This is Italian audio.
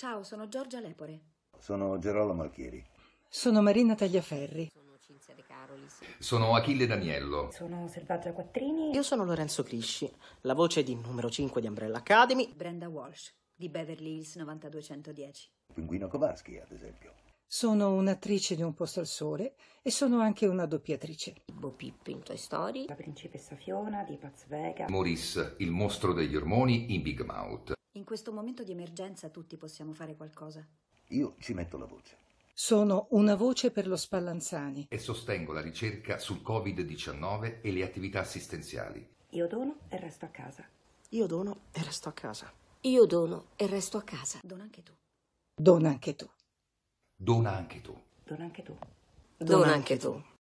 Ciao, sono Giorgia Lepore. Sono Gerolamo Alchieri. Sono Marina Tagliaferri. Sono Cinzia De Sono Achille Daniello. Sono Selvaggia Quattrini. Io sono Lorenzo Crisci, la voce di numero 5 di Umbrella Academy. Brenda Walsh, di Beverly Hills 9210. Pinguino Kowalski, ad esempio. Sono un'attrice di Un posto al sole e sono anche una doppiatrice. Bo Pippi in Toy Story. La principessa Fiona di Paz Vega. Maurice, il mostro degli ormoni in Big Mouth questo momento di emergenza tutti possiamo fare qualcosa. Io ci metto la voce. Sono una voce per lo Spallanzani. E sostengo la ricerca sul Covid-19 e le attività assistenziali. Io dono e resto a casa. Io dono e resto a casa. Io dono e resto a casa. Dona anche tu. Dona anche tu. Dona anche tu. Dona anche tu. Dona anche tu.